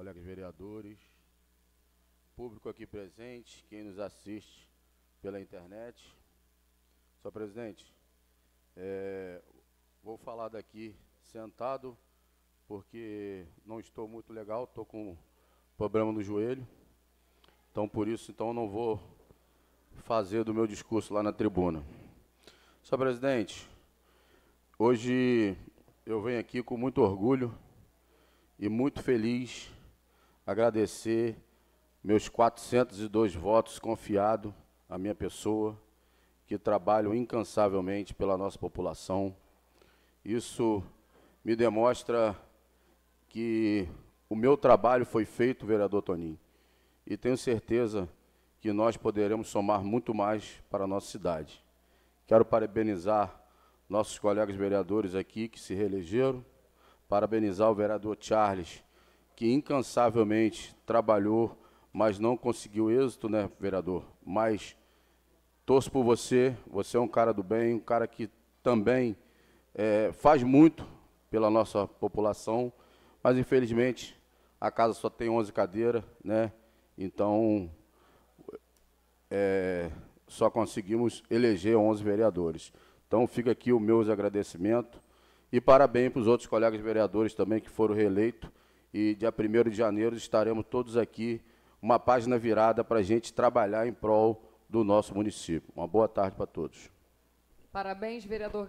colegas vereadores, público aqui presente, quem nos assiste pela internet. Senhor presidente, é, vou falar daqui sentado, porque não estou muito legal, estou com problema no joelho. Então, por isso, então, não vou fazer do meu discurso lá na tribuna. Senhor presidente, hoje eu venho aqui com muito orgulho e muito feliz agradecer meus 402 votos confiados à minha pessoa, que trabalham incansavelmente pela nossa população. Isso me demonstra que o meu trabalho foi feito, vereador Toninho, e tenho certeza que nós poderemos somar muito mais para a nossa cidade. Quero parabenizar nossos colegas vereadores aqui que se reelegeram, parabenizar o vereador Charles, que incansavelmente trabalhou, mas não conseguiu êxito, né, vereador? Mas torço por você, você é um cara do bem, um cara que também é, faz muito pela nossa população, mas infelizmente a casa só tem 11 cadeiras, né? Então, é, só conseguimos eleger 11 vereadores. Então, fica aqui o meu agradecimento e parabéns para os outros colegas vereadores também que foram reeleitos e dia 1 de janeiro estaremos todos aqui, uma página virada para a gente trabalhar em prol do nosso município. Uma boa tarde para todos. Parabéns, vereador